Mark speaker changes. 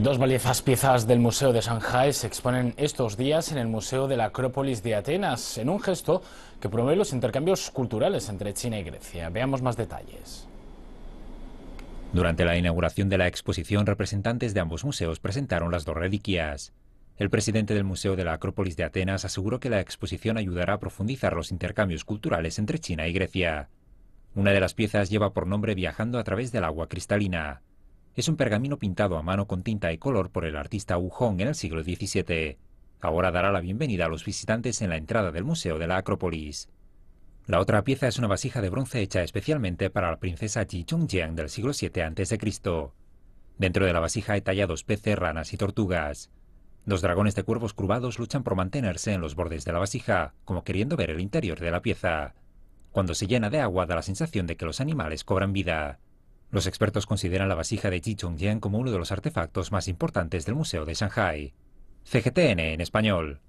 Speaker 1: dos valiosas piezas del Museo de shanghai se exponen estos días en el Museo de la Acrópolis de Atenas, en un gesto que promueve los intercambios culturales entre China y Grecia. Veamos más detalles.
Speaker 2: Durante la inauguración de la exposición, representantes de ambos museos presentaron las dos reliquias. El presidente del Museo de la Acrópolis de Atenas aseguró que la exposición ayudará a profundizar los intercambios culturales entre China y Grecia. Una de las piezas lleva por nombre Viajando a través del agua cristalina es un pergamino pintado a mano con tinta y color por el artista Wu Hong en el siglo XVII. Ahora dará la bienvenida a los visitantes en la entrada del Museo de la Acrópolis. La otra pieza es una vasija de bronce hecha especialmente para la princesa Ji Chongjiang del siglo VII a.C. Dentro de la vasija hay tallados peces, ranas y tortugas. Dos dragones de cuervos curvados luchan por mantenerse en los bordes de la vasija, como queriendo ver el interior de la pieza. Cuando se llena de agua da la sensación de que los animales cobran vida. Los expertos consideran la vasija de Chongjiang como uno de los artefactos más importantes del Museo de Shanghai. CGTN en español.